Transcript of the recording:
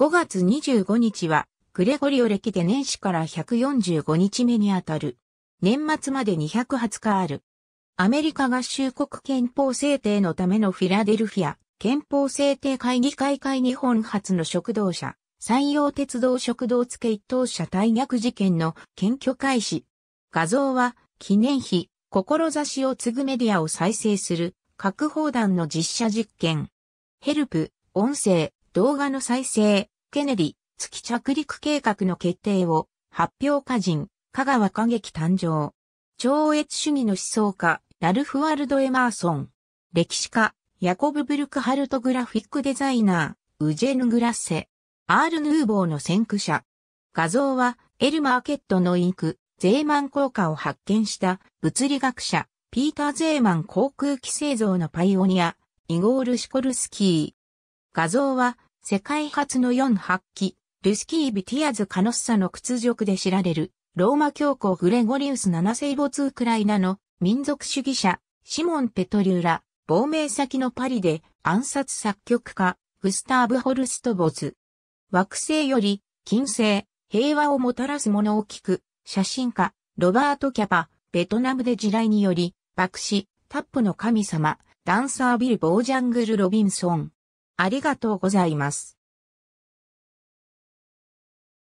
5月25日は、グレゴリオ歴で年始から145日目にあたる。年末まで220日ある。アメリカ合衆国憲法制定のためのフィラデルフィア憲法制定会議会会日本初の食堂車、山陽鉄道食堂付一等車大逆事件の検挙開始。画像は記念碑、志を継ぐメディアを再生する各砲弾の実写実験。ヘルプ、音声、動画の再生、ケネディ、月着陸計画の決定を、発表家人、香川歌劇誕生。超越主義の思想家、ラルフ・ワルド・エマーソン。歴史家、ヤコブ・ブルクハルト・グラフィックデザイナー、ウジェヌ・グラッセ。アール・ヌーボーの先駆者。画像は、エル・マーケットのインク、ゼーマン効果を発見した物理学者、ピーター・ゼーマン航空機製造のパイオニア、イゴール・シコルスキー。画像は、世界初の4発揮、ルスキー・ビティアズ・カノッサの屈辱で知られる、ローマ教皇グレゴリウス7世母ウクライナの民族主義者、シモン・ペトリューラ、亡命先のパリで暗殺作曲家、グスターブ・ホルスト・ボズ。惑星より、金星、平和をもたらすものを聞く、写真家、ロバート・キャパ、ベトナムで地雷により、爆死、タップの神様、ダンサービル・ボージャングル・ロビンソン。ありがとうございます。